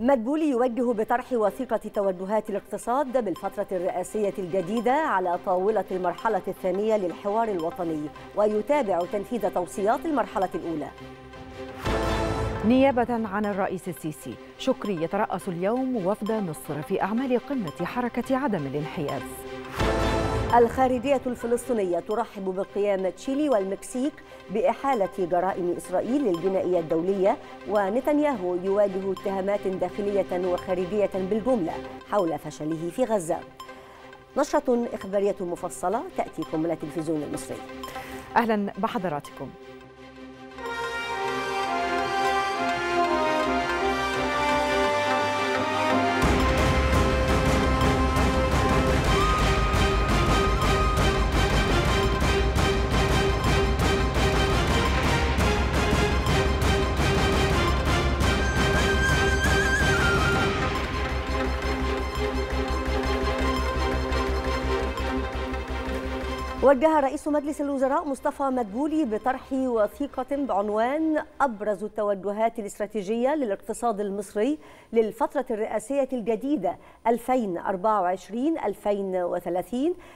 مدبولي يوجه بطرح وثيقة توجهات الاقتصاد بالفترة الرئاسية الجديدة على طاولة المرحلة الثانية للحوار الوطني ويتابع تنفيذ توصيات المرحلة الأولى نيابة عن الرئيس السيسي شكري يترأس اليوم وفد مصر في أعمال قمة حركة عدم الانحياز الخارجية الفلسطينية ترحب بقيام تشيلي والمكسيك بإحالة جرائم إسرائيل للجنائية الدولية ونتنياهو يواجه اتهامات داخلية وخارجية بالجملة حول فشله في غزة نشرة إخبارية مفصلة تأتيكم من التلفزيون المصري أهلا بحضراتكم وجه رئيس مجلس الوزراء مصطفى مدبولي بطرح وثيقة بعنوان أبرز التوجهات الاستراتيجية للاقتصاد المصري للفترة الرئاسية الجديدة 2024-2030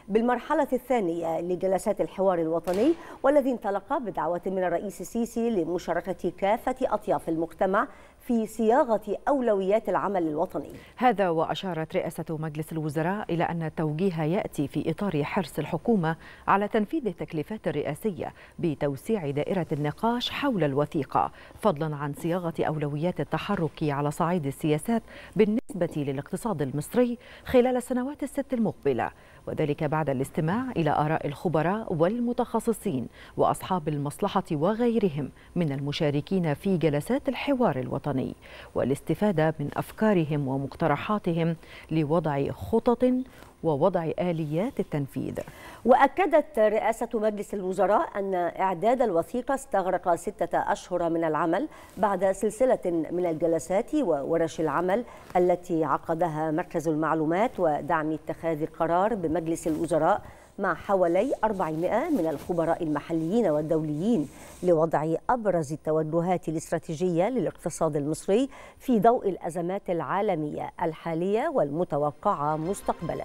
بالمرحلة الثانية لجلسات الحوار الوطني والذي انطلق بدعوة من الرئيس السيسي لمشاركة كافة أطياف المجتمع في صياغة أولويات العمل الوطني هذا وأشارت رئاسة مجلس الوزراء إلى أن التوجيه يأتي في إطار حرص الحكومة على تنفيذ التكليفات الرئاسية بتوسيع دائرة النقاش حول الوثيقة فضلا عن صياغة أولويات التحرك على صعيد السياسات بالنسبة للاقتصاد المصري خلال السنوات الست المقبلة وذلك بعد الاستماع إلى آراء الخبراء والمتخصصين وأصحاب المصلحة وغيرهم من المشاركين في جلسات الحوار الوطني والاستفادة من أفكارهم ومقترحاتهم لوضع خطط ووضع آليات التنفيذ وأكدت رئاسة مجلس الوزراء أن إعداد الوثيقة استغرق ستة أشهر من العمل بعد سلسلة من الجلسات وورش العمل التي عقدها مركز المعلومات ودعم اتخاذ القرار بمجلس الوزراء مع حوالي 400 من الخبراء المحليين والدوليين لوضع أبرز التوجهات الاستراتيجية للاقتصاد المصري في ضوء الأزمات العالمية الحالية والمتوقعة مستقبلاً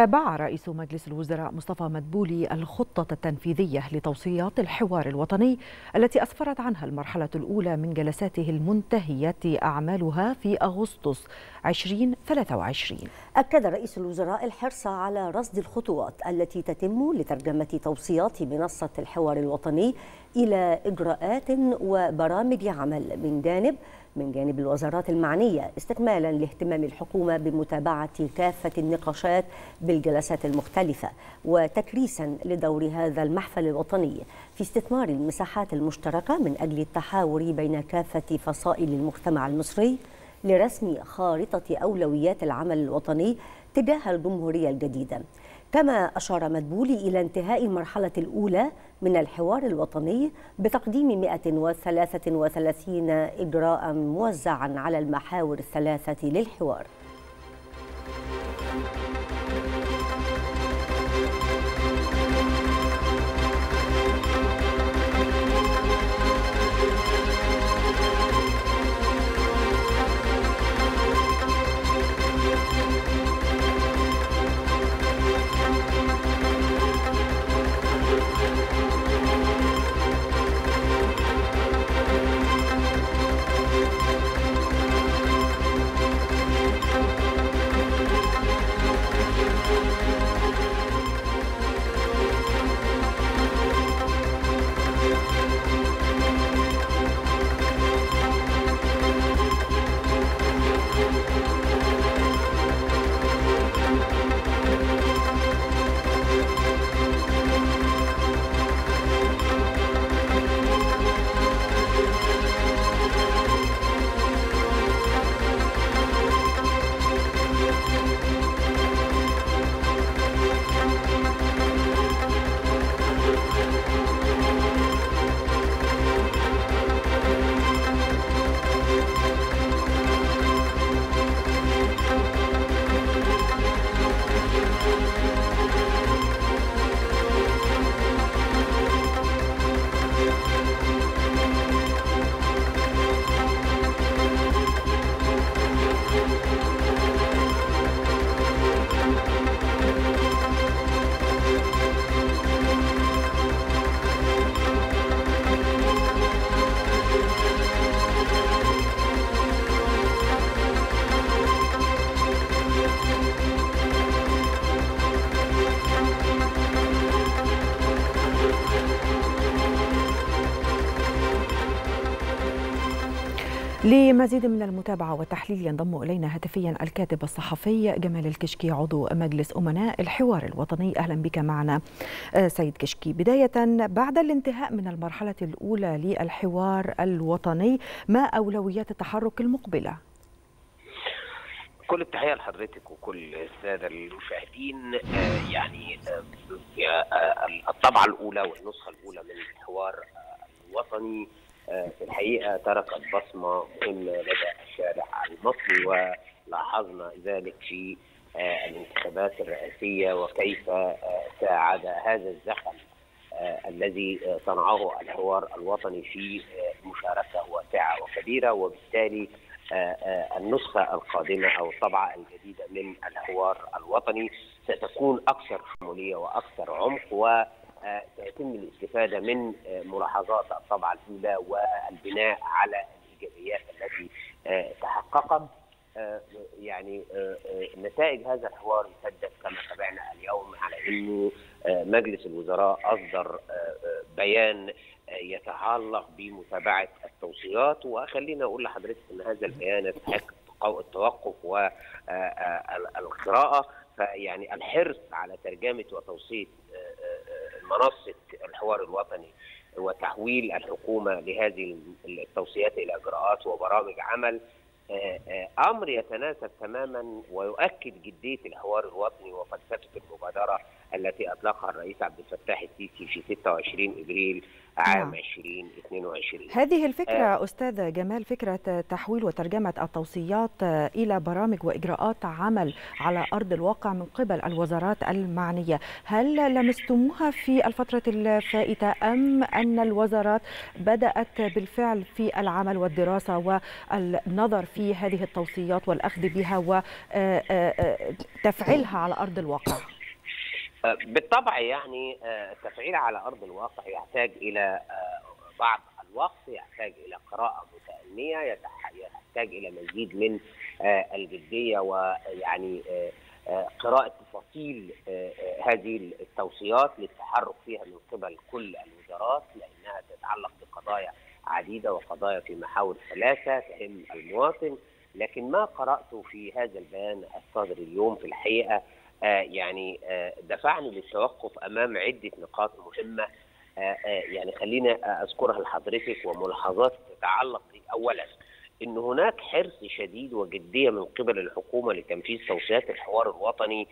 تابع رئيس مجلس الوزراء مصطفى مدبولي الخطة التنفيذية لتوصيات الحوار الوطني التي أسفرت عنها المرحلة الأولى من جلساته المنتهية أعمالها في أغسطس 2023 أكد رئيس الوزراء الحرص على رصد الخطوات التي تتم لترجمة توصيات منصة الحوار الوطني إلى إجراءات وبرامج عمل من جانب من جانب الوزارات المعنية استكمالا لاهتمام الحكومة بمتابعة كافة النقاشات بالجلسات المختلفة وتكريسا لدور هذا المحفل الوطني في استثمار المساحات المشتركة من أجل التحاور بين كافة فصائل المجتمع المصري لرسم خارطة أولويات العمل الوطني تجاه الجمهورية الجديدة كما أشار مدبولي إلى انتهاء المرحلة الأولى من الحوار الوطني بتقديم 133 إجراء موزعا على المحاور الثلاثة للحوار لمزيد من المتابعة والتحليل ينضم إلينا هاتفيا الكاتب الصحفي جمال الكشكي عضو مجلس أمناء الحوار الوطني أهلا بك معنا آه، سيد كشكي بداية بعد الانتهاء من المرحلة الأولى للحوار الوطني ما أولويات التحرك المقبلة؟ كل التحية لحضرتك وكل السادة المشاهدين آه، يعني آه، الطبعة الأولى والنسخة الأولى من الحوار الوطني في الحقيقة تركت بصمة مهمة لدى الشارع المصري ولاحظنا ذلك في آه، الانتخابات الرئاسية وكيف آه، ساعد هذا الزخم آه، الذي صنعه الحوار الوطني في مشاركة واسعة وكبيرة وبالتالي النسخة القادمة أو الطبعة الجديدة من الحوار الوطني ستكون أكثر شمولية وأكثر عمق و سيتم الاستفاده من آه، ملاحظات الطبعه الاولى والبناء على الايجابيات التي آه، تحققت آه، يعني نتائج هذا الحوار يسجل كما تابعنا اليوم على انه مجلس الوزراء اصدر بيان يتعلق بمتابعه التوصيات وخلينا اقول لحضرتك ان هذا البيان يستحق التوقف والقراءه فيعني الحرص على ترجمه وتوصيه منصه الحوار الوطني وتحويل الحكومه لهذه التوصيات الى اجراءات وبرامج عمل آه، آه، امر يتناسب تماما ويؤكد جديه الحوار الوطني وفلسفه المبادره التي اطلقها الرئيس عبد الفتاح السيسي في 26 ابريل عام 2022 نعم. هذه الفكره آه. استاذ جمال فكره تحويل وترجمه التوصيات الى برامج واجراءات عمل على ارض الواقع من قبل الوزارات المعنيه هل لمستموها في الفتره الفائته ام ان الوزارات بدات بالفعل في العمل والدراسه والنظر في هذه التوصيات والاخذ بها وتفعيلها آه، آه، آه، على ارض الواقع بالطبع يعني آه، التفعيل على ارض الواقع يحتاج الى آه، بعض الوقت يحتاج الى قراءه متانيه يحتاج الى مزيد من آه، الجديه ويعني قراءه تفاصيل هذه التوصيات للتحرك فيها من قبل كل الوزارات لانها تتعلق بقضايا عديده وقضايا في محاور ثلاثه تهم المواطن لكن ما قراته في هذا البيان الصادر اليوم في الحقيقه آه، يعني آه، دفعني للتوقف امام عده نقاط مهمه آه، يعني خلينا اذكرها لحضرتك وملاحظات تتعلق اولا ان هناك حرص شديد وجديه من قبل الحكومه لتنفيذ توصيات الحوار الوطني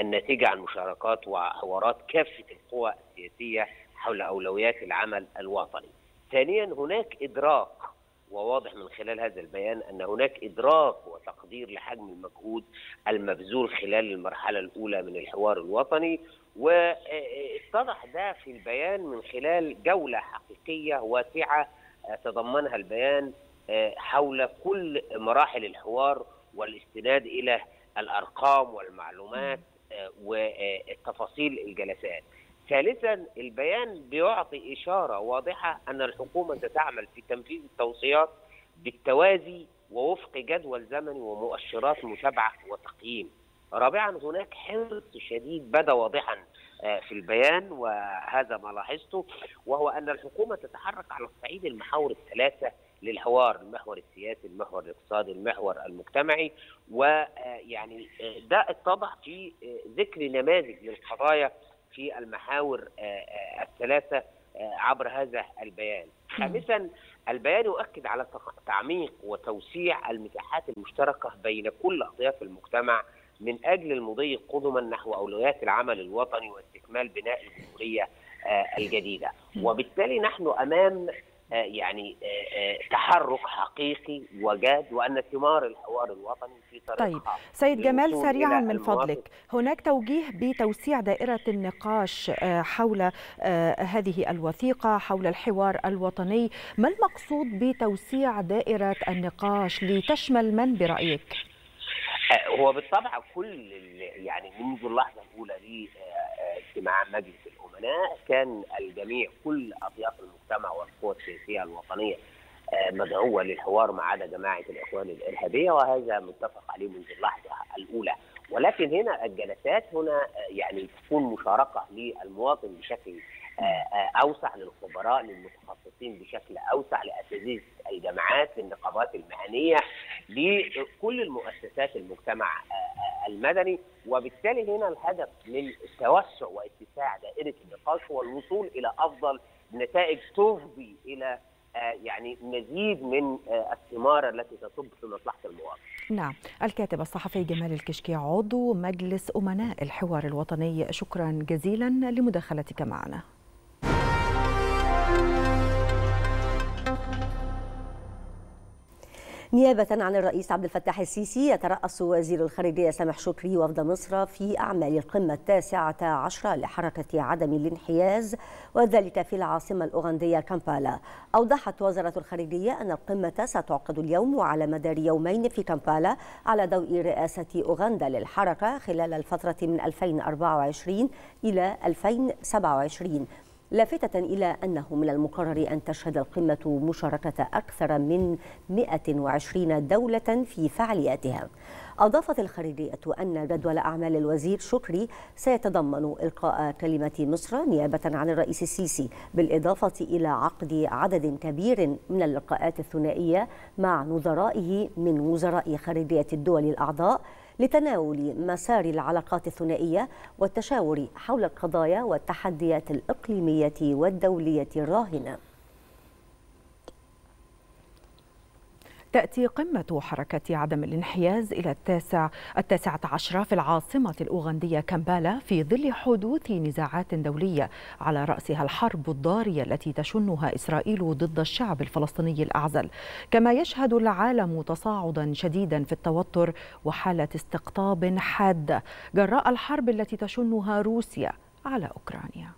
الناتجه عن مشاركات وحوارات كافه القوى السياسيه حول اولويات العمل الوطني. ثانيا هناك ادراك وواضح من خلال هذا البيان ان هناك ادراك وتقدير لحجم المجهود المبذول خلال المرحله الاولى من الحوار الوطني واتضح ده في البيان من خلال جوله حقيقيه واسعه آه، تضمنها البيان آه، حول كل مراحل الحوار والاستناد الى الارقام والمعلومات آه، وتفاصيل الجلسات ثالثا البيان بيعطي إشارة واضحة أن الحكومة ستعمل في تنفيذ التوصيات بالتوازي ووفق جدول زمني ومؤشرات متابعة وتقييم رابعا هناك حرص شديد بدا واضحا آه، في البيان وهذا ما لاحظته وهو ان الحكومه تتحرك على الصعيد المحاور الثلاثه للحوار المحور السياسي المحور الاقتصادي المحور المجتمعي ويعني آه، آه، ده اتضح في ذكر نماذج للقضايا في المحاور آه، آه، الثلاثه آه، عبر هذا البيان. خامسا البيان يؤكد على تعميق وتوسيع المساحات المشتركه بين كل اطياف المجتمع من اجل المضي قدما نحو اولويات العمل الوطني واستكمال بناء الجمهوريه الجديده وبالتالي نحن امام آه، يعني آه، آه، تحرك حقيقي وجاد وان ثمار الحوار الوطني في طريقها طيب سيد جمال سريعا من فضلك هناك توجيه بتوسيع دائره النقاش حول هذه الوثيقه حول الحوار الوطني ما المقصود بتوسيع دائره النقاش لتشمل من برايك هو بالطبع كل يعني منذ اللحظه الاولى لاجتماع مجلس الأمناء كان الجميع كل أطياف المجتمع والقوى السياسية الوطنية آه، مدعوة للحوار ما عدا جماعة الإخوان الإرهابية وهذا متفق عليه منذ اللحظة الأولى ولكن هنا الجلسات هنا آه، يعني تكون مشاركة للمواطن بشكل آه، أوسع للخبراء للمتخصصين بشكل أوسع لأساتذة الجامعات للنقابات المهنية لكل المؤسسات المجتمع آه، آه، المدني وبالتالي هنا الهدف من التوسع واتساع دائره النقاش هو الوصول الى افضل نتائج تفضي الى آه، يعني مزيد من الثمار التي تصب في مصلحة المواطن نعم الكاتب الصحفي جمال الكشكي عضو مجلس أمناء الحوار الوطني شكرا جزيلا لمداخلتك معنا نيابة عن الرئيس عبد الفتاح السيسي يترأس وزير الخارجية سامح شكري وفد مصر في أعمال القمة التاسعة عشرة لحركة عدم الانحياز وذلك في العاصمة الأوغندية كامبالا أوضحت وزارة الخارجية أن القمة ستعقد اليوم وعلى مدار يومين في كامبالا على ضوء رئاسة أوغندا للحركة خلال الفترة من 2024 إلى 2027 لافتة إلى أنه من المقرر أن تشهد القمة مشاركة أكثر من 120 دولة في فعالياتها أضافت الخارجية أن جدول أعمال الوزير شكري سيتضمن إلقاء كلمة مصر نيابة عن الرئيس السيسي بالإضافة إلى عقد عدد كبير من اللقاءات الثنائية مع نظرائه من وزراء خارجية الدول الأعضاء لتناول مسار العلاقات الثنائية والتشاور حول القضايا والتحديات الإقليمية والدولية الراهنة تأتي قمة حركة عدم الانحياز إلى التاسع التاسعة عشرة في العاصمة الأوغندية كامبالا في ظل حدوث نزاعات دولية على رأسها الحرب الضارية التي تشنها إسرائيل ضد الشعب الفلسطيني الأعزل كما يشهد العالم تصاعدا شديدا في التوتر وحالة استقطاب حادة جراء الحرب التي تشنها روسيا على أوكرانيا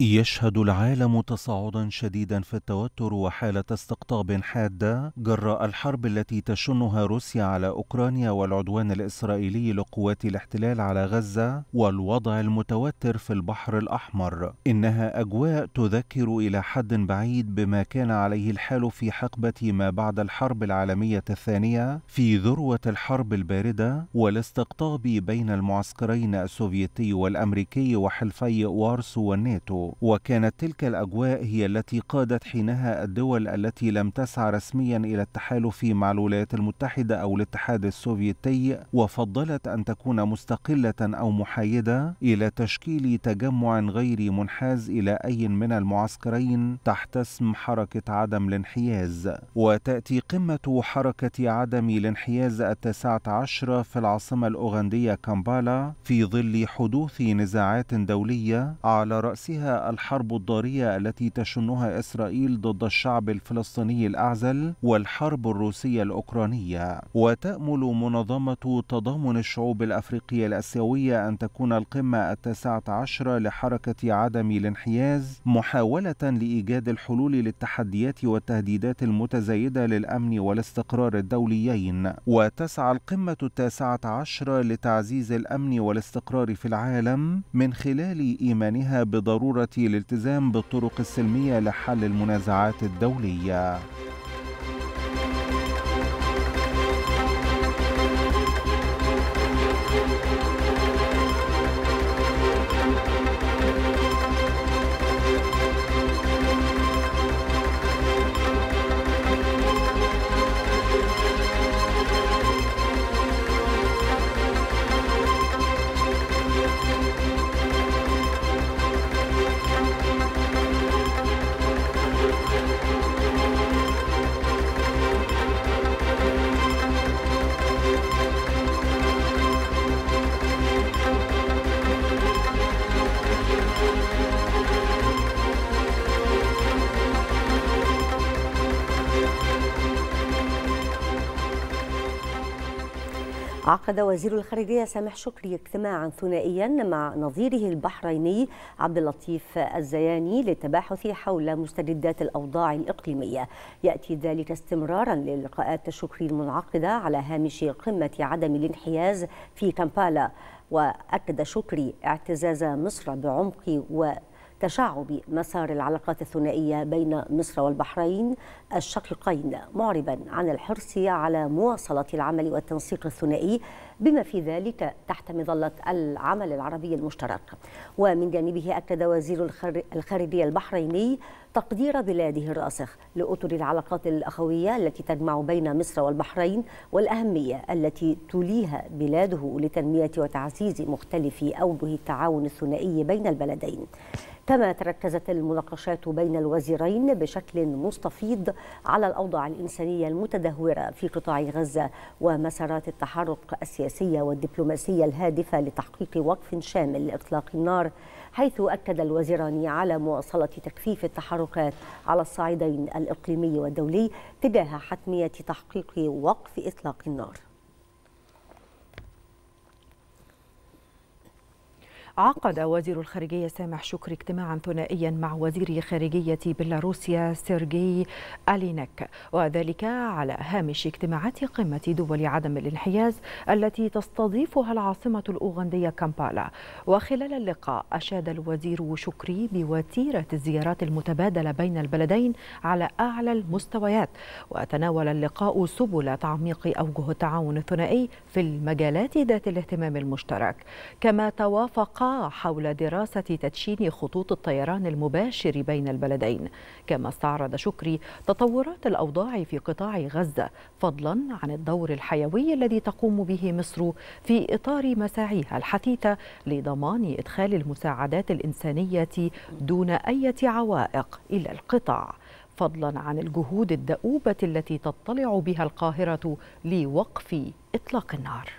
يشهد العالم تصاعدا شديدا في التوتر وحالة استقطاب حادة جراء الحرب التي تشنها روسيا على أوكرانيا والعدوان الإسرائيلي لقوات الاحتلال على غزة والوضع المتوتر في البحر الأحمر إنها أجواء تذكر إلى حد بعيد بما كان عليه الحال في حقبة ما بعد الحرب العالمية الثانية في ذروة الحرب الباردة والاستقطاب بين المعسكرين السوفيتي والأمريكي وحلفي وارسو والناتو وكانت تلك الأجواء هي التي قادت حينها الدول التي لم تسعى رسميا إلى التحالف مع الولايات المتحدة أو الاتحاد السوفيتي وفضلت أن تكون مستقلة أو محايدة إلى تشكيل تجمع غير منحاز إلى أي من المعسكرين تحت اسم حركة عدم الانحياز وتأتي قمة حركة عدم الانحياز التاسعة عشرة في العاصمة الأوغندية كامبالا في ظل حدوث نزاعات دولية على رأسها الحرب الضارية التي تشنها إسرائيل ضد الشعب الفلسطيني الأعزل والحرب الروسية الأوكرانية وتأمل منظمة تضامن الشعوب الأفريقية الأسيوية أن تكون القمة التاسعة عشرة لحركة عدم الانحياز محاولة لإيجاد الحلول للتحديات والتهديدات المتزايدة للأمن والاستقرار الدوليين وتسعى القمة التاسعة عشرة لتعزيز الأمن والاستقرار في العالم من خلال إيمانها بضرورة الالتزام بالطرق السلمية لحل المنازعات الدولية عقد وزير الخارجية سامح شكري اجتماعا ثنائيا مع نظيره البحريني عبد اللطيف الزياني للتباحث حول مستجدات الأوضاع الإقليمية يأتي ذلك استمرارا للقاءات شكري المنعقدة على هامش قمة عدم الانحياز في كامبالا وأكد شكري اعتزاز مصر بعمق و تشعب مسار العلاقات الثنائية بين مصر والبحرين الشقيقين معربا عن الحرص على مواصلة العمل والتنسيق الثنائي بما في ذلك تحت مظلة العمل العربي المشترك ومن جانبه أكد وزير الخارجية البحريني تقدير بلاده الراسخ لأطر العلاقات الأخوية التي تجمع بين مصر والبحرين والأهمية التي توليها بلاده لتنمية وتعزيز مختلف أوجه التعاون الثنائي بين البلدين كما تركزت المناقشات بين الوزيرين بشكل مستفيض على الأوضاع الإنسانية المتدهورة في قطاع غزة ومسارات التحرك السياسية والدبلوماسية الهادفة لتحقيق وقف شامل لإطلاق النار حيث أكد الوزيران على مواصلة تكثيف التحركات على الصعيدين الإقليمي والدولي تجاه حتمية تحقيق وقف إطلاق النار عقد وزير الخارجية سامح شكري اجتماعا ثنائيا مع وزير خارجية بيلاروسيا سيرجي ألينك وذلك على هامش اجتماعات قمة دول عدم الانحياز التي تستضيفها العاصمة الأوغندية كامبالا وخلال اللقاء أشاد الوزير شكري بوتيرة الزيارات المتبادلة بين البلدين على أعلى المستويات وتناول اللقاء سبل تعميق أوجه التعاون الثنائي في المجالات ذات الاهتمام المشترك كما توافق حول دراسة تدشين خطوط الطيران المباشر بين البلدين كما استعرض شكري تطورات الأوضاع في قطاع غزة فضلا عن الدور الحيوي الذي تقوم به مصر في إطار مساعيها الحثيثة لضمان إدخال المساعدات الإنسانية دون أي عوائق إلى القطاع فضلا عن الجهود الدؤوبة التي تطلع بها القاهرة لوقف إطلاق النار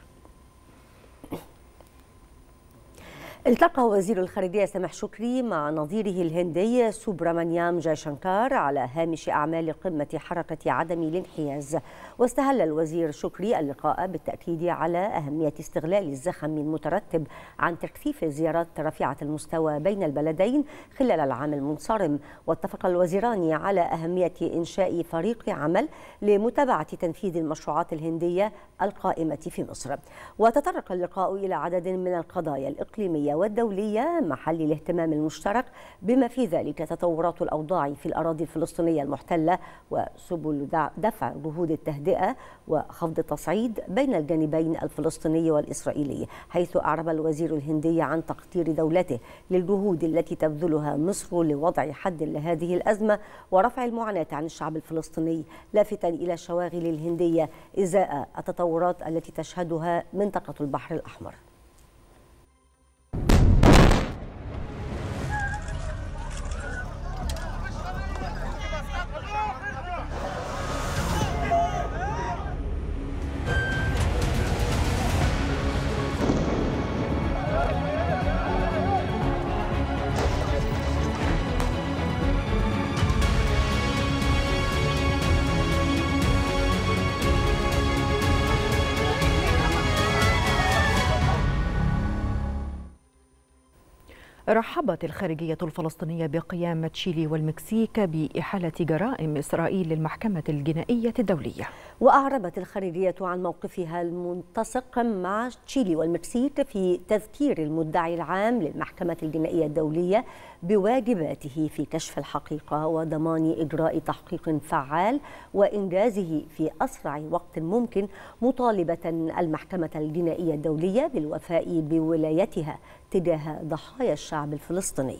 التقى وزير الخارجية سامح شكري مع نظيره الهندي سوبرامانيام جاي شانكار على هامش أعمال قمة حركة عدم الانحياز واستهل الوزير شكري اللقاء بالتأكيد على أهمية استغلال الزخم المترتب عن تكثيف الزيارات رفيعة المستوى بين البلدين خلال العام المنصرم واتفق الوزيران على أهمية إنشاء فريق عمل لمتابعة تنفيذ المشروعات الهندية القائمة في مصر وتطرق اللقاء إلى عدد من القضايا الإقليمية المحلية والدولية محل الاهتمام المشترك بما في ذلك تطورات الأوضاع في الأراضي الفلسطينية المحتلة وسبل دفع جهود التهدئة وخفض التصعيد بين الجانبين الفلسطيني والإسرائيلي حيث أعرب الوزير الهندي عن تقدير دولته للجهود التي تبذلها مصر لوضع حد لهذه الأزمة ورفع المعاناة عن الشعب الفلسطيني لافتا إلى الشواغل الهندية إزاء التطورات التي تشهدها منطقة البحر الأحمر رحبت الخارجية الفلسطينية بقيام تشيلي والمكسيك بإحالة جرائم إسرائيل للمحكمة الجنائية الدولية وأعربت الخارجية عن موقفها المنتسق مع تشيلي والمكسيك في تذكير المدعي العام للمحكمة الجنائية الدولية بواجباته في كشف الحقيقة وضمان إجراء تحقيق فعال وإنجازه في أسرع وقت ممكن مطالبة المحكمة الجنائية الدولية بالوفاء بولايتها تجاه ضحايا الشعب الفلسطيني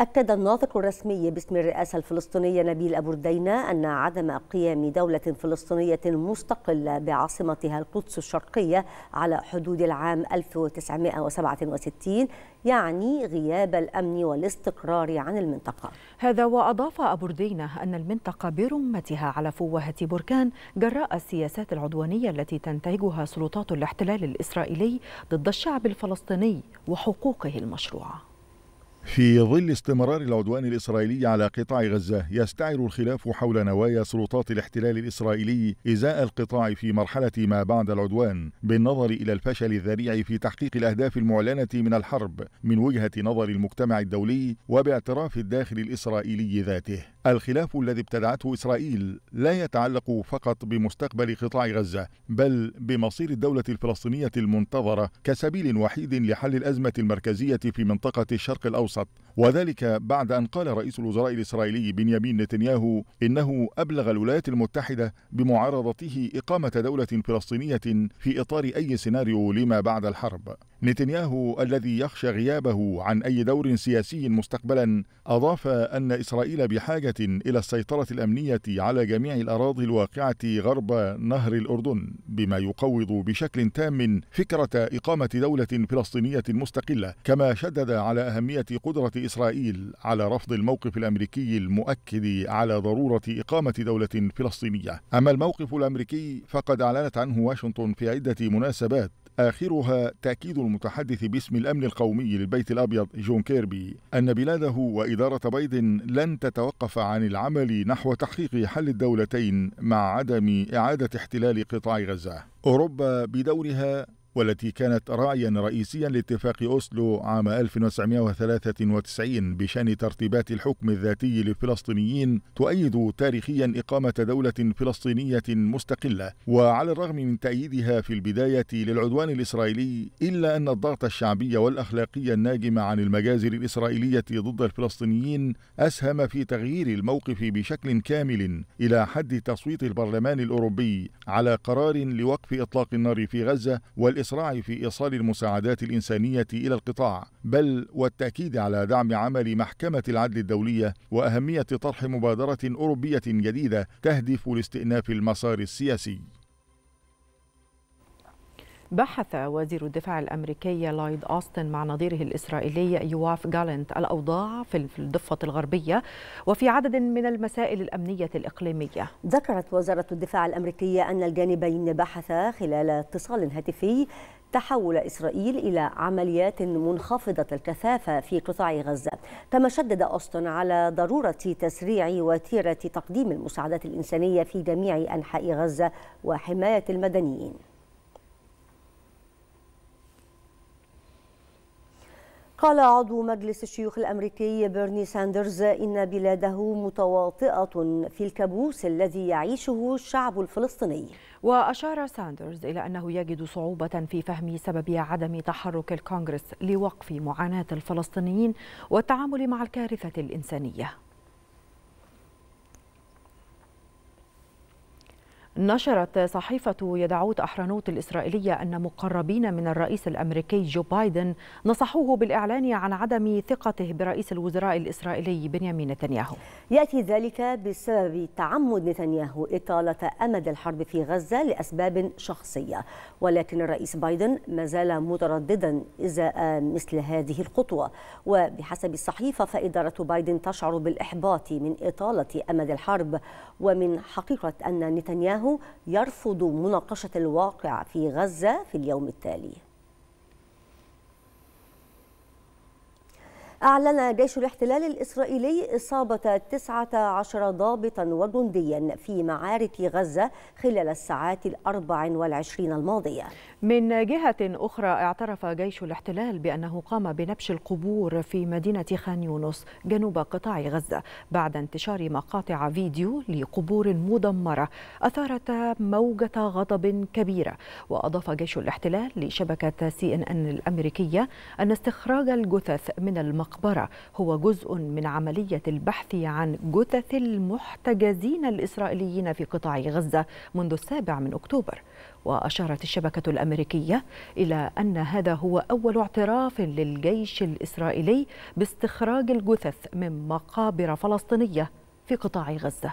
أكد الناطق الرسمي باسم الرئاسة الفلسطينية نبيل أبو ردينة أن عدم قيام دولة فلسطينية مستقلة بعاصمتها القدس الشرقية على حدود العام 1967 يعني غياب الأمن والاستقرار عن المنطقة هذا وأضاف أبو ردينة أن المنطقة برمتها على فوهة بركان جراء السياسات العدوانية التي تنتهجها سلطات الاحتلال الإسرائيلي ضد الشعب الفلسطيني وحقوقه المشروعه في ظل استمرار العدوان الإسرائيلي على قطاع غزة يستعر الخلاف حول نوايا سلطات الاحتلال الإسرائيلي إزاء القطاع في مرحلة ما بعد العدوان بالنظر إلى الفشل الذريع في تحقيق الأهداف المعلنة من الحرب من وجهة نظر المجتمع الدولي وباعتراف الداخل الإسرائيلي ذاته الخلاف الذي ابتدعته إسرائيل لا يتعلق فقط بمستقبل قطاع غزة بل بمصير الدولة الفلسطينية المنتظرة كسبيل وحيد لحل الأزمة المركزية في منطقة الشرق الأوسط وذلك بعد أن قال رئيس الوزراء الإسرائيلي بنيامين نتنياهو إنه أبلغ الولايات المتحدة بمعارضته إقامة دولة فلسطينية في إطار أي سيناريو لما بعد الحرب نتنياهو الذي يخشى غيابه عن أي دور سياسي مستقبلا أضاف أن إسرائيل بحاجة إلى السيطرة الأمنية على جميع الأراضي الواقعة غرب نهر الأردن بما يقوض بشكل تام فكرة إقامة دولة فلسطينية مستقلة كما شدد على أهمية قدرة إسرائيل على رفض الموقف الأمريكي المؤكد على ضرورة إقامة دولة فلسطينية أما الموقف الأمريكي فقد أعلنت عنه واشنطن في عدة مناسبات آخرها تأكيد المتحدث باسم الأمن القومي للبيت الأبيض جون كيربي أن بلاده وإدارة بايدن لن تتوقف عن العمل نحو تحقيق حل الدولتين مع عدم إعادة احتلال قطاع غزة. أوروبا بدورها والتي كانت راعيا رئيسيا لاتفاق أوسلو عام 1993 بشأن ترتيبات الحكم الذاتي للفلسطينيين تؤيد تاريخيا إقامة دولة فلسطينية مستقلة وعلى الرغم من تأييدها في البداية للعدوان الإسرائيلي إلا أن الضغط الشعبي والأخلاقي الناجم عن المجازر الإسرائيلية ضد الفلسطينيين أسهم في تغيير الموقف بشكل كامل إلى حد تصويت البرلمان الأوروبي على قرار لوقف إطلاق النار في غزة وال والإسراع في إيصال المساعدات الإنسانية إلى القطاع بل والتأكيد على دعم عمل محكمة العدل الدولية وأهمية طرح مبادرة أوروبية جديدة تهدف لاستئناف المسار السياسي بحث وزير الدفاع الأمريكي لايد أوستن مع نظيره الإسرائيلي يواف جالنت الأوضاع في الضفة الغربية وفي عدد من المسائل الأمنية الإقليمية ذكرت وزارة الدفاع الأمريكية أن الجانبين بحثا خلال اتصال هاتفي تحول إسرائيل إلى عمليات منخفضة الكثافة في قطاع غزة كما شدد أوستن على ضرورة تسريع وتيرة تقديم المساعدات الإنسانية في جميع أنحاء غزة وحماية المدنيين قال عضو مجلس الشيوخ الأمريكي بيرني ساندرز إن بلاده متواطئة في الكابوس الذي يعيشه الشعب الفلسطيني وأشار ساندرز إلى أنه يجد صعوبة في فهم سبب عدم تحرك الكونغرس لوقف معاناة الفلسطينيين والتعامل مع الكارثة الإنسانية نشرت صحيفة يدعوت أحرنوت الإسرائيلية أن مقربين من الرئيس الأمريكي جو بايدن نصحوه بالإعلان عن عدم ثقته برئيس الوزراء الإسرائيلي بنيامين نتنياهو يأتي ذلك بسبب تعمد نتنياهو إطالة أمد الحرب في غزة لأسباب شخصية ولكن الرئيس بايدن ما زال مترددا إزاء مثل هذه الخطوة وبحسب الصحيفة فإدارة بايدن تشعر بالإحباط من إطالة أمد الحرب ومن حقيقة أن نتنياهو يرفض مناقشة الواقع في غزة في اليوم التالي أعلن جيش الاحتلال الإسرائيلي إصابة 19 ضابطا وجنديا في معارك غزة خلال الساعات الأربع والعشرين الماضية من جهة أخرى اعترف جيش الاحتلال بأنه قام بنبش القبور في مدينة خان يونس جنوب قطاع غزة بعد انتشار مقاطع فيديو لقبور مدمرة أثارت موجة غضب كبيرة وأضاف جيش الاحتلال لشبكة سي إن إن الأمريكية أن استخراج الجثث من المقاطع المقبرة هو جزء من عملية البحث عن جثث المحتجزين الإسرائيليين في قطاع غزة منذ السابع من أكتوبر وأشارت الشبكة الأمريكية إلى أن هذا هو أول اعتراف للجيش الإسرائيلي باستخراج الجثث من مقابر فلسطينية في قطاع غزة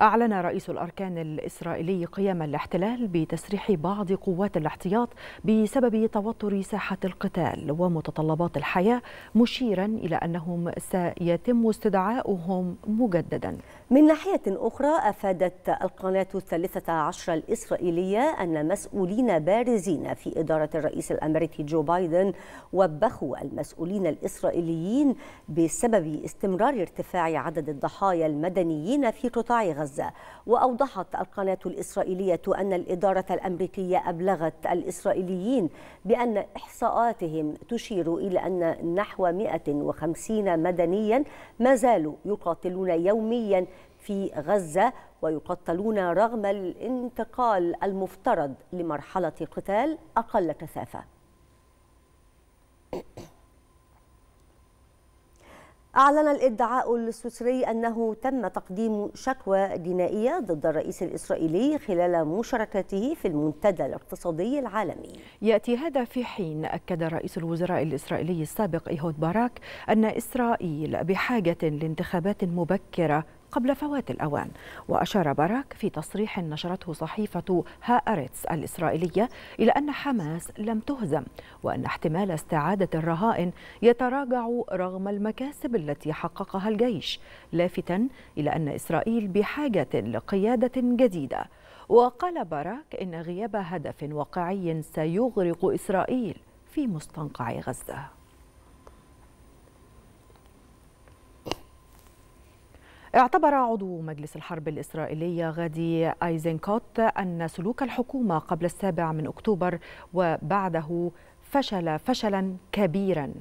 أعلن رئيس الأركان الإسرائيلي قيام الاحتلال بتسريح بعض قوات الاحتياط بسبب توتر ساحة القتال ومتطلبات الحياة مشيرا إلى أنهم سيتم استدعاؤهم مجددا من ناحية أخرى أفادت القناة الثالثة عشر الإسرائيلية أن مسؤولين بارزين في إدارة الرئيس الأمريكي جو بايدن وبخوا المسؤولين الإسرائيليين بسبب استمرار ارتفاع عدد الضحايا المدنيين في قطاع غزة غزة وأوضحت القناة الإسرائيلية أن الإدارة الأمريكية أبلغت الإسرائيليين بأن إحصاءاتهم تشير إلى أن نحو 150 مدنيا ما زالوا يقاتلون يوميا في غزة ويقتلون رغم الانتقال المفترض لمرحلة قتال أقل كثافة أعلن الادعاء السويسري أنه تم تقديم شكوى جنائية ضد الرئيس الإسرائيلي خلال مشاركته في المنتدى الاقتصادي العالمي يأتي هذا في حين أكد رئيس الوزراء الإسرائيلي السابق إيهود باراك أن إسرائيل بحاجة لانتخابات مبكرة قبل فوات الأوان وأشار باراك في تصريح نشرته صحيفة هآرتس الإسرائيلية إلى أن حماس لم تهزم وأن احتمال استعادة الرهائن يتراجع رغم المكاسب التي حققها الجيش لافتا إلى أن إسرائيل بحاجة لقيادة جديدة وقال باراك إن غياب هدف واقعي سيغرق إسرائيل في مستنقع غزة اعتبر عضو مجلس الحرب الإسرائيلية غادي أيزنكوت أن سلوك الحكومة قبل السابع من أكتوبر وبعده فشل فشلا كبيرا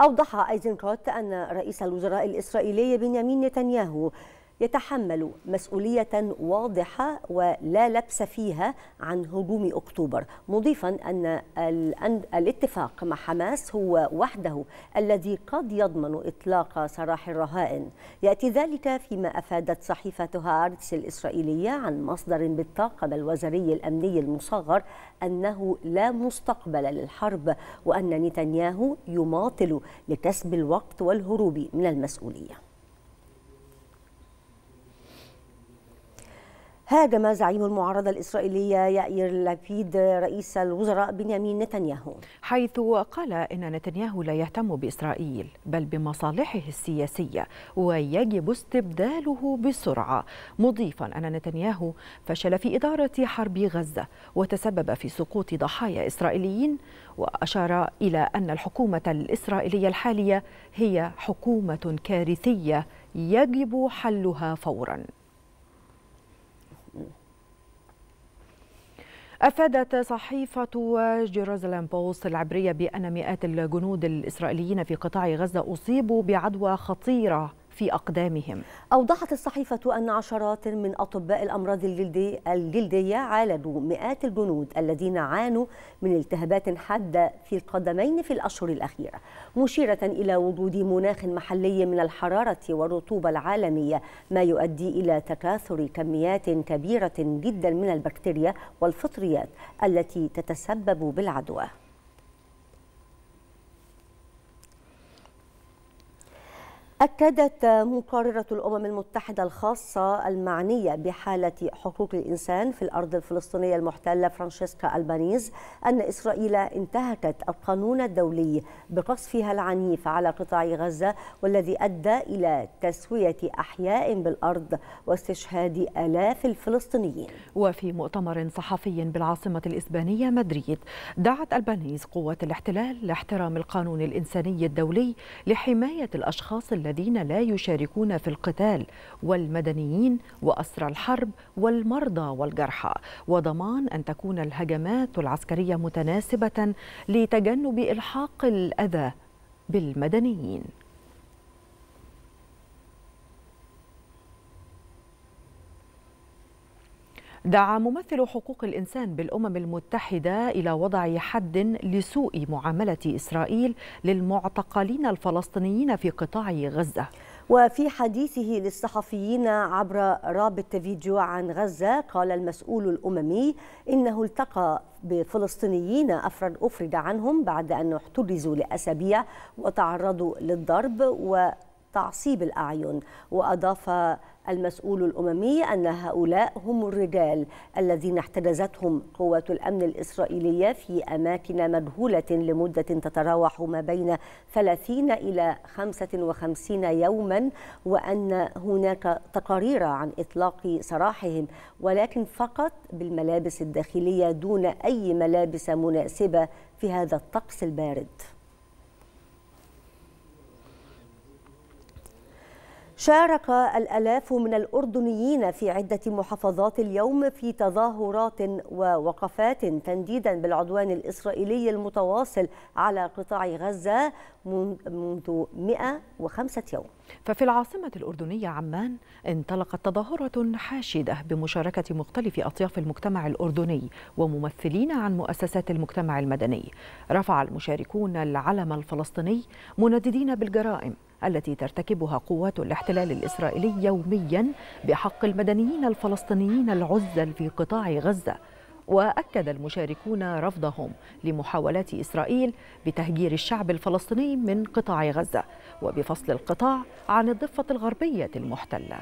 أوضح أيزنكوت أن رئيس الوزراء الإسرائيلي بنيامين نتنياهو يتحمل مسؤولية واضحة ولا لبس فيها عن هجوم أكتوبر مضيفا أن الاتفاق مع حماس هو وحده الذي قد يضمن إطلاق سراح الرهائن يأتي ذلك فيما أفادت صحيفة هارتس الإسرائيلية عن مصدر بالطاقم الوزاري الأمني المصغر أنه لا مستقبل للحرب وأن نتنياهو يماطل لكسب الوقت والهروب من المسؤوليه هاجم زعيم المعارضة الإسرائيلية يائير لابيد رئيس الوزراء بنيامين نتنياهو حيث قال إن نتنياهو لا يهتم بإسرائيل بل بمصالحه السياسية ويجب استبداله بسرعة مضيفا أن نتنياهو فشل في إدارة حرب غزة وتسبب في سقوط ضحايا إسرائيليين وأشار إلى أن الحكومة الإسرائيلية الحالية هي حكومة كارثية يجب حلها فوراً أفادت صحيفة جيروزالم بوست العبرية بأن مئات الجنود الإسرائيليين في قطاع غزة أصيبوا بعدوى خطيرة في أقدامهم أوضحت الصحيفة أن عشرات من أطباء الأمراض الجلدي الجلدية عالجوا مئات الجنود الذين عانوا من التهابات حادة في القدمين في الأشهر الأخيرة مشيرة إلى وجود مناخ محلي من الحرارة والرطوبة العالمية ما يؤدي إلى تكاثر كميات كبيرة جدا من البكتيريا والفطريات التي تتسبب بالعدوى أكدت مقررة الأمم المتحدة الخاصة المعنية بحالة حقوق الإنسان في الأرض الفلسطينية المحتلة فرانشيسكا ألبانيز أن إسرائيل انتهكت القانون الدولي بقصفها العنيف على قطاع غزة والذي أدى إلى تسوية أحياء بالأرض واستشهاد آلاف الفلسطينيين وفي مؤتمر صحفي بالعاصمة الإسبانية مدريد دعت ألبانيز قوة الاحتلال لاحترام القانون الإنساني الدولي لحماية الأشخاص الذين الذين لا يشاركون في القتال والمدنيين وأسرى الحرب والمرضى والجرحى وضمان أن تكون الهجمات العسكرية متناسبة لتجنب إلحاق الأذى بالمدنيين دعا ممثل حقوق الإنسان بالأمم المتحدة إلى وضع حد لسوء معاملة إسرائيل للمعتقلين الفلسطينيين في قطاع غزة وفي حديثه للصحفيين عبر رابط فيديو عن غزة قال المسؤول الأممي إنه التقى بفلسطينيين أفرد أفرد عنهم بعد أن احترزوا لأسابيع وتعرضوا للضرب و تعصيب الأعين وأضاف المسؤول الأممي أن هؤلاء هم الرجال الذين احتجزتهم قوات الأمن الإسرائيلية في أماكن مجهولة لمدة تتراوح ما بين 30 إلى 55 يوما وأن هناك تقارير عن إطلاق سراحهم ولكن فقط بالملابس الداخلية دون أي ملابس مناسبة في هذا الطقس البارد شارك الألاف من الأردنيين في عدة محافظات اليوم في تظاهرات ووقفات تنديدا بالعدوان الإسرائيلي المتواصل على قطاع غزة منذ 105 يوم ففي العاصمة الأردنية عمان انطلقت تظاهرة حاشدة بمشاركة مختلف أطياف المجتمع الأردني وممثلين عن مؤسسات المجتمع المدني رفع المشاركون العلم الفلسطيني منددين بالجرائم التي ترتكبها قوات الاحتلال الإسرائيلي يوميا بحق المدنيين الفلسطينيين العزل في قطاع غزة واكد المشاركون رفضهم لمحاولات اسرائيل بتهجير الشعب الفلسطيني من قطاع غزه وبفصل القطاع عن الضفه الغربيه المحتله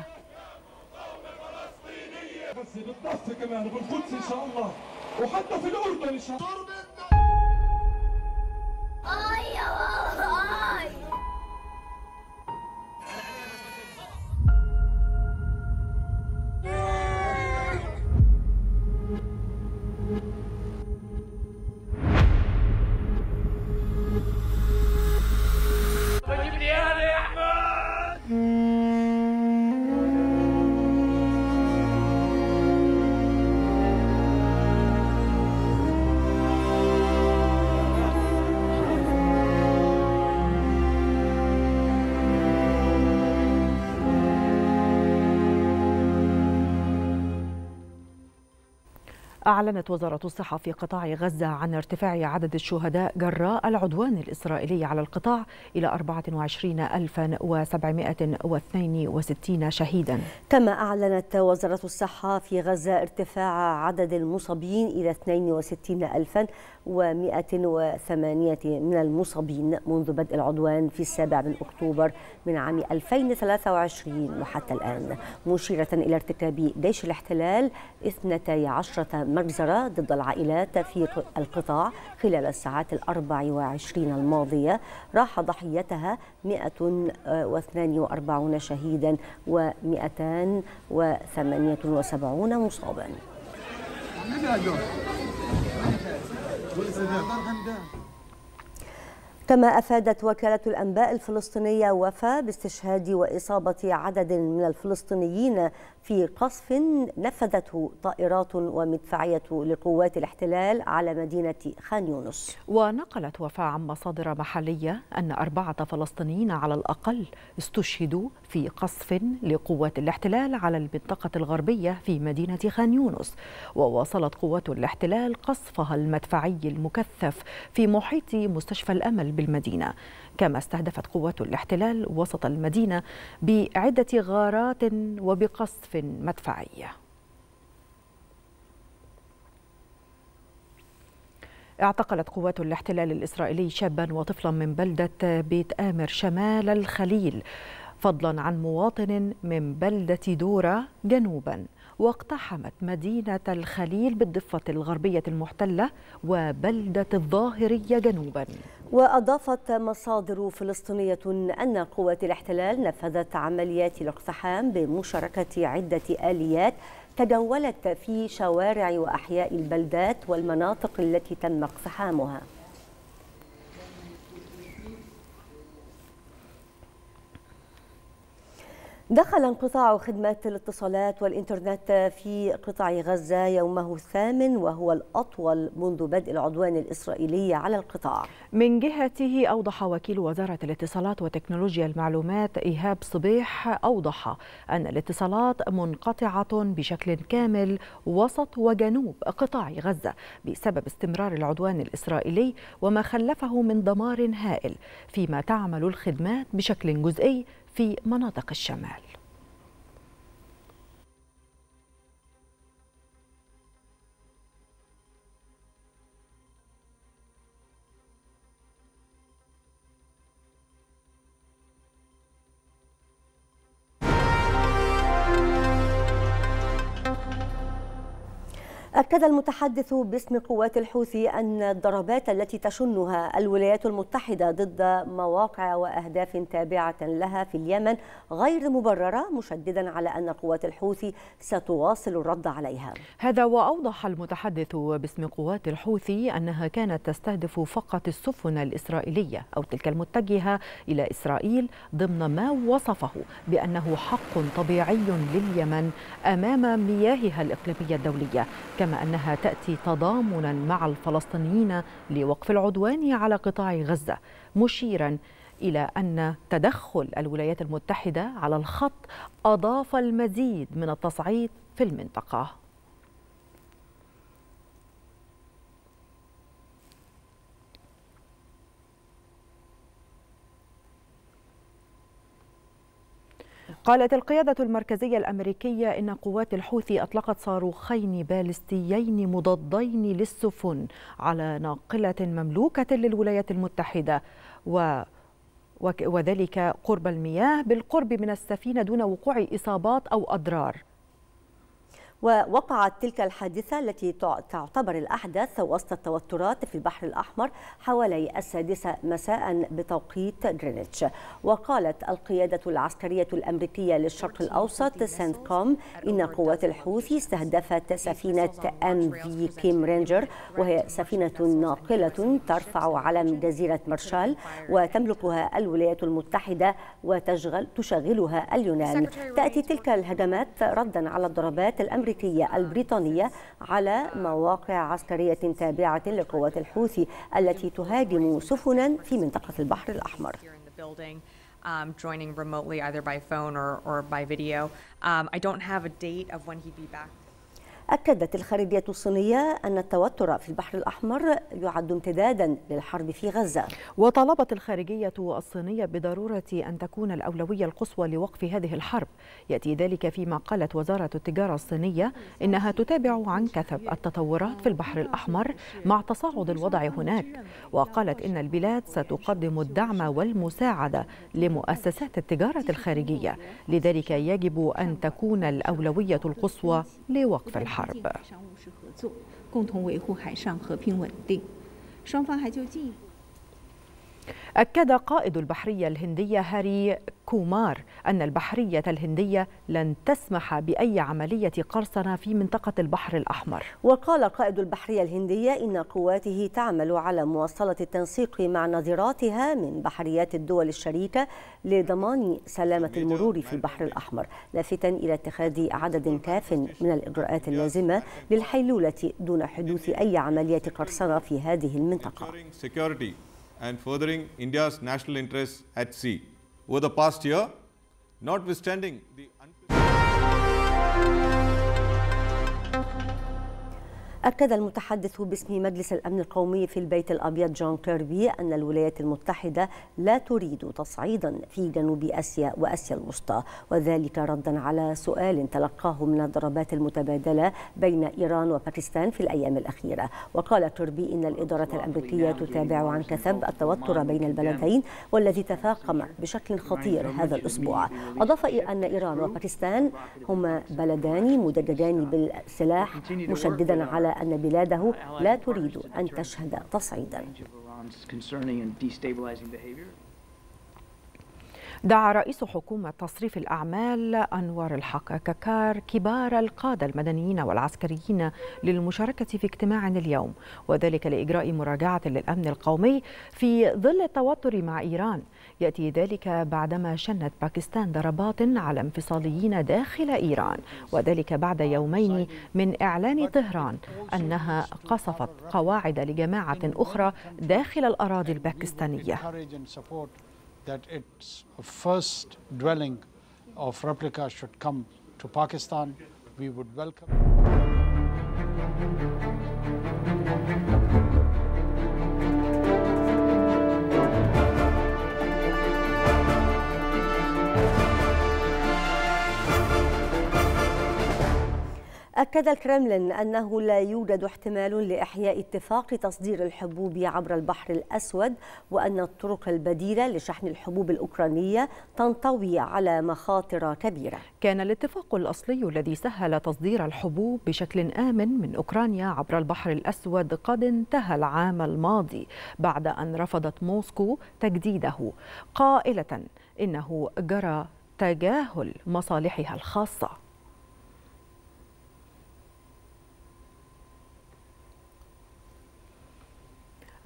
بس كمان ان شاء الله وحتى في الاردن ان شاء الله أعلنت وزارة الصحة في قطاع غزة عن ارتفاع عدد الشهداء جراء العدوان الإسرائيلي على القطاع إلى 24762 شهيدا كما أعلنت وزارة الصحة في غزة ارتفاع عدد المصابين إلى 62108 من المصابين منذ بدء العدوان في السابع من أكتوبر من عام 2023 وحتى الآن مشيرة إلى ارتكاب جيش الاحتلال 12 المجزرة ضد العائلات في القطاع خلال الساعات الأربع وعشرين الماضية راح ضحيتها 142 شهيدا و278 مصابا كما أفادت وكالة الأنباء الفلسطينية وفاة باستشهاد وإصابة عدد من الفلسطينيين في قصف نفذته طائرات ومدفعية لقوات الاحتلال على مدينة خان يونس ونقلت وفاء عن مصادر محلية أن أربعة فلسطينيين على الأقل استشهدوا في قصف لقوات الاحتلال على المنطقة الغربية في مدينة خان يونس وواصلت قوات الاحتلال قصفها المدفعي المكثف في محيط مستشفى الأمل بالمدينة كما استهدفت قوات الاحتلال وسط المدينة بعدة غارات وبقصف مدفعي اعتقلت قوات الاحتلال الإسرائيلي شابا وطفلا من بلدة بيت آمر شمال الخليل فضلا عن مواطن من بلدة دورة جنوبا واقتحمت مدينة الخليل بالضفة الغربية المحتلة وبلدة الظاهرية جنوبا وأضافت مصادر فلسطينية أن قوات الاحتلال نفذت عمليات الاقتحام بمشاركة عدة آليات تجولت في شوارع وأحياء البلدات والمناطق التي تم اقتحامها دخل انقطاع خدمات الاتصالات والإنترنت في قطاع غزة يومه الثامن وهو الأطول منذ بدء العدوان الإسرائيلي على القطاع من جهته أوضح وكيل وزارة الاتصالات وتكنولوجيا المعلومات إيهاب صبيح أوضح أن الاتصالات منقطعة بشكل كامل وسط وجنوب قطاع غزة بسبب استمرار العدوان الإسرائيلي وما خلفه من دمار هائل فيما تعمل الخدمات بشكل جزئي في مناطق الشمال أكد المتحدث باسم قوات الحوثي أن الضربات التي تشنها الولايات المتحدة ضد مواقع وأهداف تابعة لها في اليمن غير مبررة مشددا على أن قوات الحوثي ستواصل الرد عليها هذا وأوضح المتحدث باسم قوات الحوثي أنها كانت تستهدف فقط السفن الإسرائيلية أو تلك المتجهة إلى إسرائيل ضمن ما وصفه بأنه حق طبيعي لليمن أمام مياهها الإقليمية الدولية كما أنها تأتي تضامنا مع الفلسطينيين لوقف العدوان على قطاع غزة مشيرا إلى أن تدخل الولايات المتحدة على الخط أضاف المزيد من التصعيد في المنطقة قالت القيادة المركزية الأمريكية إن قوات الحوثي أطلقت صاروخين بالستيين مضادين للسفن على ناقلة مملوكة للولايات المتحدة و وذلك قرب المياه بالقرب من السفينة دون وقوع إصابات أو أضرار ووقعت تلك الحادثة التي تعتبر الأحدث وسط التوترات في البحر الأحمر حوالي السادسة مساء بتوقيت جرينتش وقالت القيادة العسكرية الأمريكية للشرق الأوسط كوم إن قوات الحوثي استهدفت سفينة أم في كيم رينجر وهي سفينة ناقلة ترفع علم جزيرة مارشال وتملكها الولايات المتحدة وتشغل تشغلها اليونان تأتي تلك الهجمات ردا على الضربات الأمريكية الأمريكية البريطانية على مواقع عسكرية تابعة لقوات الحوثي التي تهاجم سفنا في منطقة البحر الأحمر. um, joining remotely either by phone or, or by video. Um, I don't have a date of when he'd be back. أكدت الخارجية الصينية أن التوتر في البحر الأحمر يعد امتدادا للحرب في غزة وطالبت الخارجية الصينية بضرورة أن تكون الأولوية القصوى لوقف هذه الحرب يأتي ذلك فيما قالت وزارة التجارة الصينية إنها تتابع عن كثب التطورات في البحر الأحمر مع تصاعد الوضع هناك وقالت إن البلاد ستقدم الدعم والمساعدة لمؤسسات التجارة الخارجية لذلك يجب أن تكون الأولوية القصوى لوقف الحرب 海上务实合作，共同维护海上和平稳定。双方还就进一步…… أكد قائد البحرية الهندية هاري كومار أن البحرية الهندية لن تسمح بأي عملية قرصنة في منطقة البحر الأحمر وقال قائد البحرية الهندية إن قواته تعمل على مواصلة التنسيق مع نظيراتها من بحريات الدول الشريكة لضمان سلامة المرور في البحر الأحمر لافتا إلى اتخاذ عدد كاف من الإجراءات اللازمة للحيلولة دون حدوث أي عملية قرصنة في هذه المنطقة and furthering India's national interests at sea. Over the past year, notwithstanding the أكد المتحدث باسم مجلس الأمن القومي في البيت الأبيض جون كيربي أن الولايات المتحدة لا تريد تصعيدا في جنوب آسيا وآسيا الوسطى وذلك ردا على سؤال تلقاه من الضربات المتبادلة بين إيران وباكستان في الأيام الأخيرة وقال كيربي إن الإدارة الأمريكية تتابع عن كثب التوتر بين البلدين والذي تفاقم بشكل خطير هذا الأسبوع أضاف أن إيران وباكستان هما بلدان مدججان بالسلاح مشددا على أن بلاده لا تريد أن تشهد تصعيدا دعا رئيس حكومة تصريف الأعمال أنوار الحق ككار كبار القادة المدنيين والعسكريين للمشاركة في اجتماع اليوم وذلك لإجراء مراجعة للأمن القومي في ظل التوتر مع إيران يأتي ذلك بعدما شنت باكستان ضربات على انفصاليين داخل إيران وذلك بعد يومين من إعلان طهران أنها قصفت قواعد لجماعة أخرى داخل الأراضي الباكستانية أكد الكرملين أنه لا يوجد احتمال لإحياء اتفاق تصدير الحبوب عبر البحر الأسود وأن الطرق البديلة لشحن الحبوب الأوكرانية تنطوي على مخاطر كبيرة كان الاتفاق الأصلي الذي سهل تصدير الحبوب بشكل آمن من أوكرانيا عبر البحر الأسود قد انتهى العام الماضي بعد أن رفضت موسكو تجديده قائلة إنه جرى تجاهل مصالحها الخاصه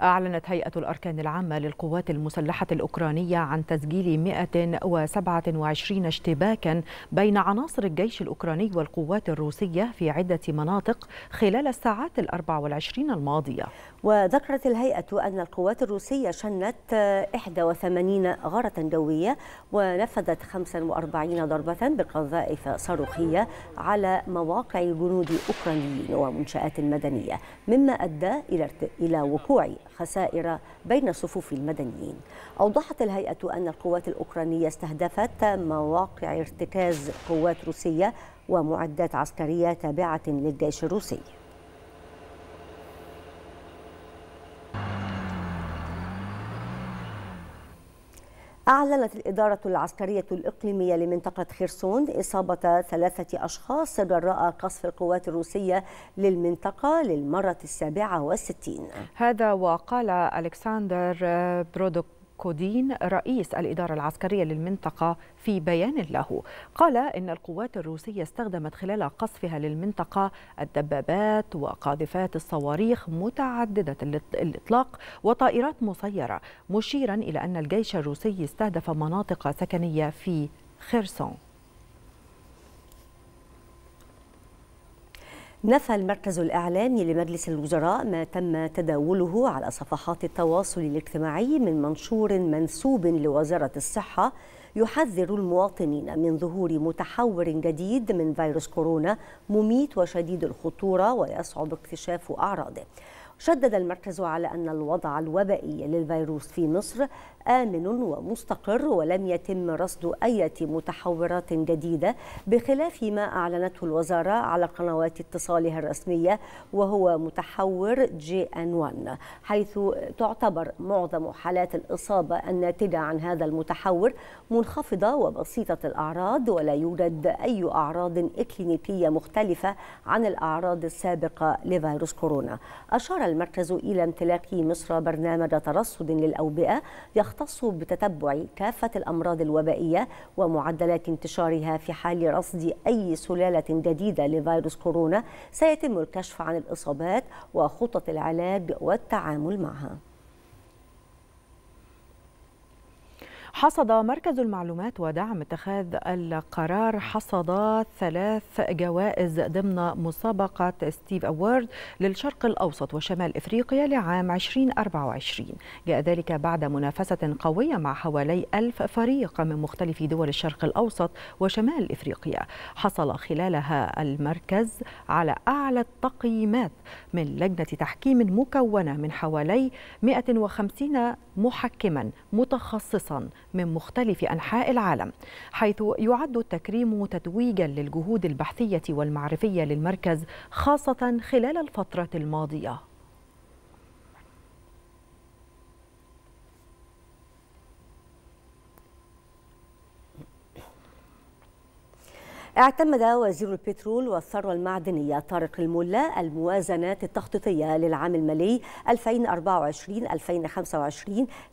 أعلنت هيئة الأركان العامة للقوات المسلحة الأوكرانية عن تسجيل 127 اشتباكا بين عناصر الجيش الأوكراني والقوات الروسية في عدة مناطق خلال الساعات ال 24 الماضية وذكرت الهيئة أن القوات الروسية شنت 81 غارة جوية ونفذت 45 ضربة بقذائف صاروخية على مواقع جنود أوكرانيين ومنشآت مدنية مما أدى إلى وقوع خسائر بين صفوف المدنيين أوضحت الهيئة أن القوات الأوكرانية استهدفت مواقع ارتكاز قوات روسية ومعدات عسكرية تابعة للجيش الروسي أعلنت الإدارة العسكرية الإقليمية لمنطقة خرسون إصابة ثلاثة أشخاص جراء قصف القوات الروسية للمنطقة للمرة السابعة والستين هذا وقال ألكسندر برودوك كودين رئيس الإدارة العسكرية للمنطقة في بيان له قال إن القوات الروسية استخدمت خلال قصفها للمنطقة الدبابات وقاذفات الصواريخ متعددة الإطلاق وطائرات مسيرة مشيرا إلى أن الجيش الروسي استهدف مناطق سكنية في خرسون نفى المركز الإعلامي لمجلس الوزراء ما تم تداوله على صفحات التواصل الاجتماعي من منشور منسوب لوزارة الصحة يحذر المواطنين من ظهور متحور جديد من فيروس كورونا مميت وشديد الخطورة ويصعب اكتشاف أعراضه شدد المركز على أن الوضع الوبائي للفيروس في مصر آمن ومستقر ولم يتم رصد أي متحورات جديدة بخلاف ما أعلنته الوزارة على قنوات اتصالها الرسمية وهو متحور جي أن 1 حيث تعتبر معظم حالات الإصابة الناتجة عن هذا المتحور منخفضة وبسيطة الأعراض ولا يوجد أي أعراض إكلينيكية مختلفة عن الأعراض السابقة لفيروس كورونا أشار المركز إلى امتلاك مصر برنامج ترصد للأوبئة يخ يختص بتتبع كافة الأمراض الوبائية ومعدلات انتشارها في حال رصد أي سلالة جديدة لفيروس كورونا سيتم الكشف عن الإصابات وخطط العلاج والتعامل معها حصد مركز المعلومات ودعم اتخاذ القرار حصد ثلاث جوائز ضمن مسابقة ستيف أورد للشرق الأوسط وشمال إفريقيا لعام 2024 جاء ذلك بعد منافسة قوية مع حوالي ألف فريق من مختلف دول الشرق الأوسط وشمال إفريقيا حصل خلالها المركز على أعلى التقييمات من لجنة تحكيم مكونة من حوالي 150 محكما متخصصا من مختلف أنحاء العالم حيث يعد التكريم تتويجا للجهود البحثية والمعرفية للمركز خاصة خلال الفترة الماضية اعتمد وزير البترول والثروة المعدنية طارق الملا الموازنات التخطيطية للعام المالي 2024-2025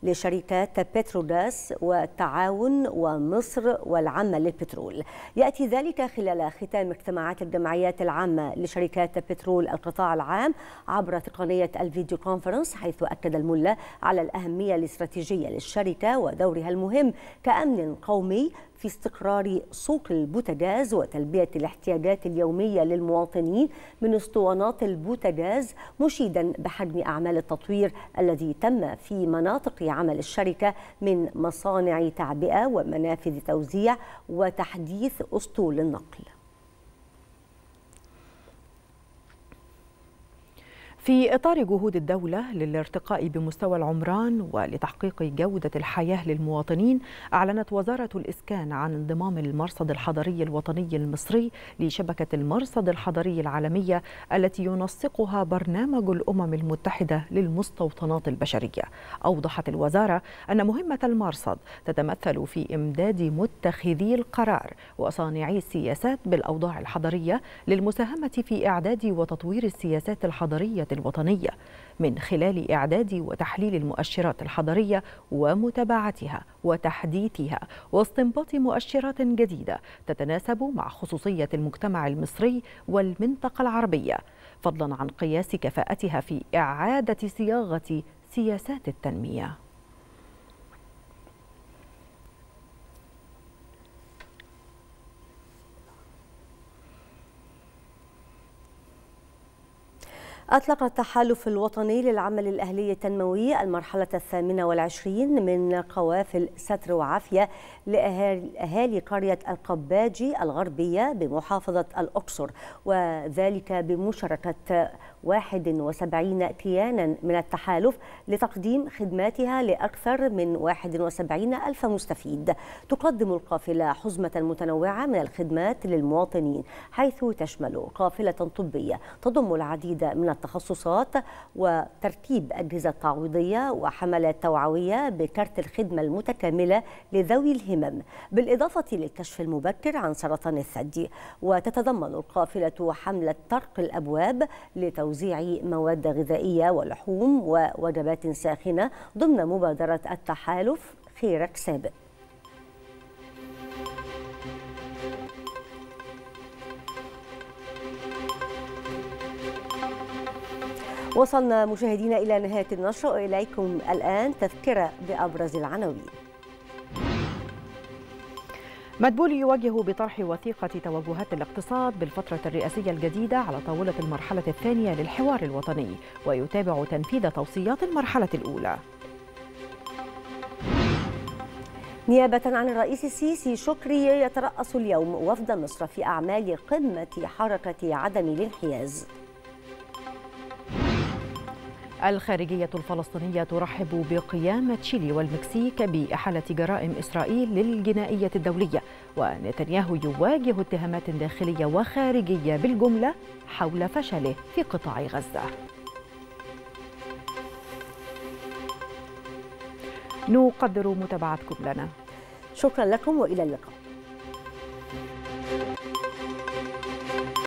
لشركات بتروداس والتعاون ومصر والعامة للبترول يأتي ذلك خلال ختام اجتماعات الجمعيات العامة لشركات بترول القطاع العام عبر تقنية الفيديو كونفرنس حيث أكد الملا على الأهمية الاستراتيجية للشركة ودورها المهم كأمن قومي في استقرار سوق البوتاجاز وتلبية الاحتياجات اليومية للمواطنين من اسطوانات البوتاجاز مشيدا بحجم أعمال التطوير الذي تم في مناطق عمل الشركة من مصانع تعبئة ومنافذ توزيع وتحديث أسطول النقل في إطار جهود الدولة للارتقاء بمستوى العمران ولتحقيق جودة الحياة للمواطنين أعلنت وزارة الإسكان عن انضمام المرصد الحضري الوطني المصري لشبكة المرصد الحضري العالمية التي ينسقها برنامج الأمم المتحدة للمستوطنات البشرية أوضحت الوزارة أن مهمة المرصد تتمثل في إمداد متخذي القرار وصانعي السياسات بالأوضاع الحضرية للمساهمة في إعداد وتطوير السياسات الحضرية الوطنية من خلال إعداد وتحليل المؤشرات الحضرية ومتابعتها وتحديثها واستنباط مؤشرات جديدة تتناسب مع خصوصية المجتمع المصري والمنطقة العربية فضلا عن قياس كفاءتها في إعادة صياغة سياسات التنمية أطلق التحالف الوطني للعمل الأهلي التنموي المرحلة الثامنة والعشرين من قوافل ستر وعافية لأهالي قرية القباجي الغربية بمحافظة الأقصر وذلك بمشاركة 71 كيانا من التحالف لتقديم خدماتها لأكثر من 71 ألف مستفيد تقدم القافلة حزمة متنوعة من الخدمات للمواطنين حيث تشمل قافلة طبية تضم العديد من التخصصات وترتيب أجهزة تعويضية وحملات توعوية بكرت الخدمة المتكاملة لذوي الهمم بالإضافة للكشف المبكر عن سرطان الثدي وتتضمن القافلة حملة طرق الأبواب لتوزيع توزيع مواد غذائية ولحوم ووجبات ساخنة ضمن مبادرة التحالف خيرك سابق وصلنا مشاهدينا إلى نهاية النشر وإليكم الآن تذكرة بأبرز العناوين مدبولي يواجه بطرح وثيقة توجهات الاقتصاد بالفترة الرئاسية الجديدة على طاولة المرحلة الثانية للحوار الوطني ويتابع تنفيذ توصيات المرحلة الأولى نيابة عن الرئيس السيسي شكري يترأس اليوم وفد مصر في أعمال قمة حركة عدم الانحياز الخارجية الفلسطينية ترحب بقيام تشيلي والمكسيك بإحالة جرائم إسرائيل للجنائية الدولية ونتنياهو يواجه اتهامات داخلية وخارجية بالجملة حول فشله في قطاع غزة نقدر متابعتكم لنا شكرا لكم وإلى اللقاء